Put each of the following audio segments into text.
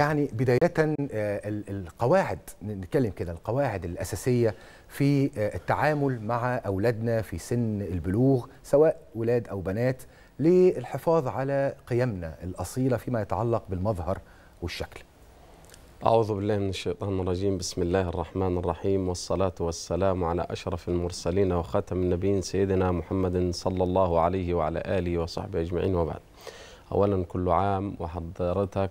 يعني بداية آه، القواعد نتكلم كده القواعد الأساسية في آه، التعامل مع أولادنا في سن البلوغ سواء ولاد أو بنات للحفاظ على قيمنا الأصيلة فيما يتعلق بالمظهر والشكل أعوذ بالله من الشيطان الرجيم بسم الله الرحمن الرحيم والصلاة والسلام على أشرف المرسلين وخاتم النبيين سيدنا محمد صلى الله عليه وعلى آله وصحبه أجمعين وبعد أولا كل عام وحضرتك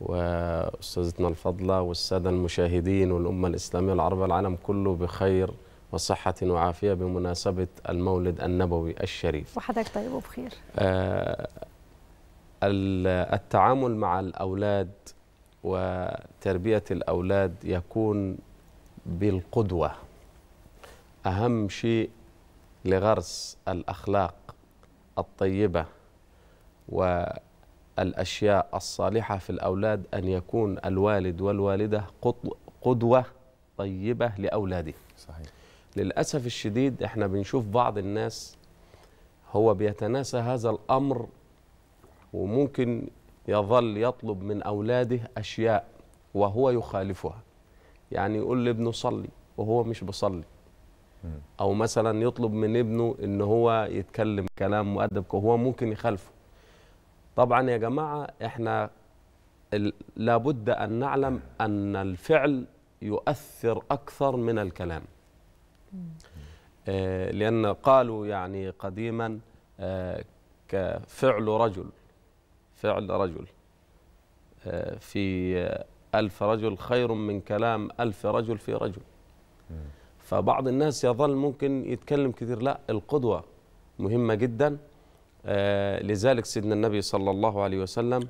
واستاذتنا الفضله والساده المشاهدين والامه الاسلاميه العربيه العالم كله بخير وصحة وعافية بمناسبة المولد النبوي الشريف وحضرتك طيب وبخير آه التعامل مع الأولاد وتربية الأولاد يكون بالقدوة أهم شيء لغرس الأخلاق الطيبة و الأشياء الصالحة في الأولاد أن يكون الوالد والوالدة قدوة طيبة لأولاده صحيح للأسف الشديد احنا بنشوف بعض الناس هو بيتناسى هذا الأمر وممكن يظل يطلب من أولاده أشياء وهو يخالفها يعني يقول لابنه صلي وهو مش بصلي أو مثلا يطلب من ابنه إن هو يتكلم كلام مؤدب وهو ممكن يخالفه طبعا يا جماعة احنا لابد أن نعلم أن الفعل يؤثر أكثر من الكلام آه، لأن قالوا يعني قديما آه، كفعل رجل فعل رجل آه، في ألف رجل خير من كلام ألف رجل في رجل فبعض الناس يظل ممكن يتكلم كثير لا القدوة مهمة جدا آه، لذلك سيدنا النبي صلى الله عليه وسلم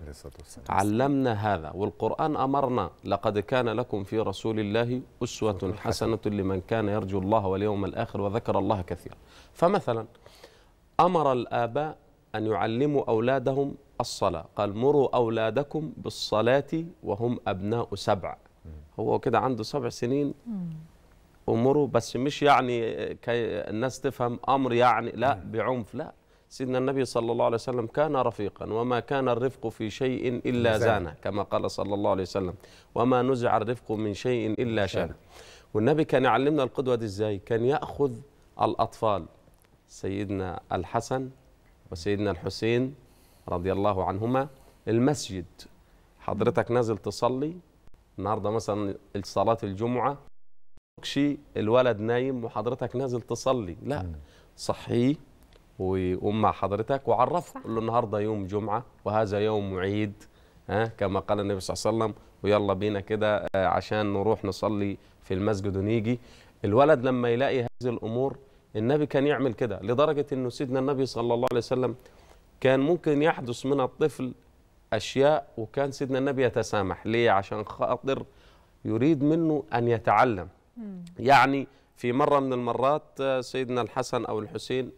علمنا هذا والقرآن أمرنا لقد كان لكم في رسول الله أسوة حسنة لمن كان يرجو الله واليوم الآخر وذكر الله كثيرا فمثلا أمر الآباء أن يعلموا أولادهم الصلاة قال مروا أولادكم بالصلاة وهم أبناء سبع هو كده عنده سبع سنين أمره بس مش يعني كي الناس تفهم أمر يعني لا بعنف لا سيدنا النبي صلى الله عليه وسلم كان رفيقا وما كان الرفق في شيء إلا زانه كما قال صلى الله عليه وسلم وما نزع الرفق من شيء إلا شانه والنبي كان يعلمنا القدوة دي إزاي كان يأخذ الأطفال سيدنا الحسن وسيدنا الحسين رضي الله عنهما المسجد حضرتك نازل تصلي النهارده مثلا صلاه الجمعه تكشي الولد نايم وحضرتك نازل تصلي لا صحيه ويقوم مع حضرتك وعرفه قول له النهارده يوم جمعه وهذا يوم عيد ها كما قال النبي صلى الله عليه وسلم ويلا بينا كده آه، عشان نروح نصلي في المسجد ونيجي الولد لما يلاقي هذه الامور النبي كان يعمل كده لدرجه انه سيدنا النبي صلى الله عليه وسلم كان ممكن يحدث من الطفل اشياء وكان سيدنا النبي يتسامح ليه عشان خاطر يريد منه ان يتعلم يعني في مره من المرات آه، سيدنا الحسن او الحسين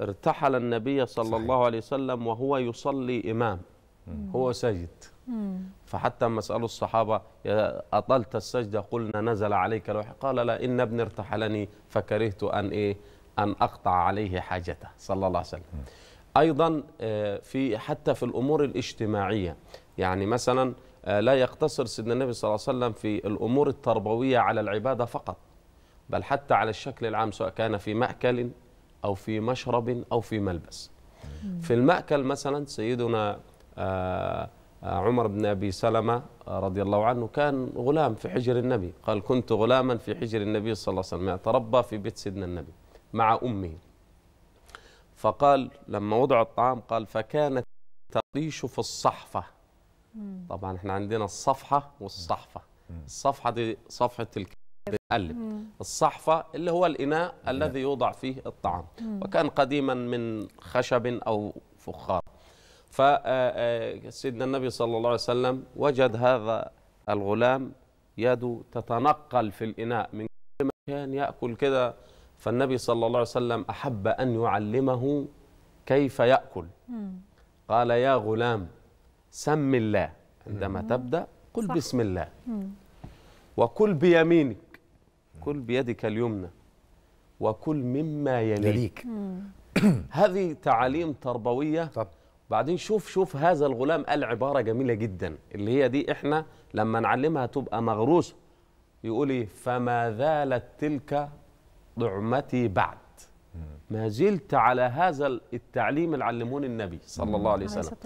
ارتحل النبي صلى صحيح. الله عليه وسلم وهو يصلي إمام مم. هو ساجد فحتى لما سالوا الصحابة أطلت السجدة قلنا نزل عليك الوحي قال لا إن ابني ارتحلني فكرهت أن إيه أن أقطع عليه حاجته صلى الله عليه وسلم مم. أيضا آه، في حتى في الأمور الاجتماعية يعني مثلا آه، لا يقتصر سيدنا النبي صلى الله عليه وسلم في الأمور التربوية على العبادة فقط بل حتى على الشكل العام سواء كان في مأكل أو في مشرب أو في ملبس في المأكل مثلا سيدنا آه، آه، عمر بن أبي سلمة آه، رضي الله عنه كان غلام في حجر النبي قال كنت غلاما في حجر النبي صلى الله عليه وسلم يتربى في بيت سيدنا النبي مع أمه فقال لما وضع الطعام قال فكانت تطيش في الصحفة طبعا احنا عندنا الصفحة والصحفة الصفحة دي صفحة بتقلب الصحفة اللي هو الإناء الذي يوضع فيه الطعام وكان قديما من خشب أو فخار فسيدنا آه، آه، النبي صلى الله عليه وسلم وجد هذا الغلام يده تتنقل في الإناء من كل مكان يأكل كده فالنبي صلى الله عليه وسلم أحب أن يعلمه كيف يأكل قال يا غلام سم الله عندما تبدأ قل بسم الله وكل بيمينك كل بيدك اليمنى وكل مما يليك هذه تعاليم تربوية طب. بعدين شوف شوف هذا الغلام قال عبارة جميلة جدا اللي هي دي احنا لما نعلمها تبقى مغروسة يقول ايه فما زالت تلك ضعمتي بعد ما زلت على هذا التعليم اللي علموني النبي صلى الله عليه وسلم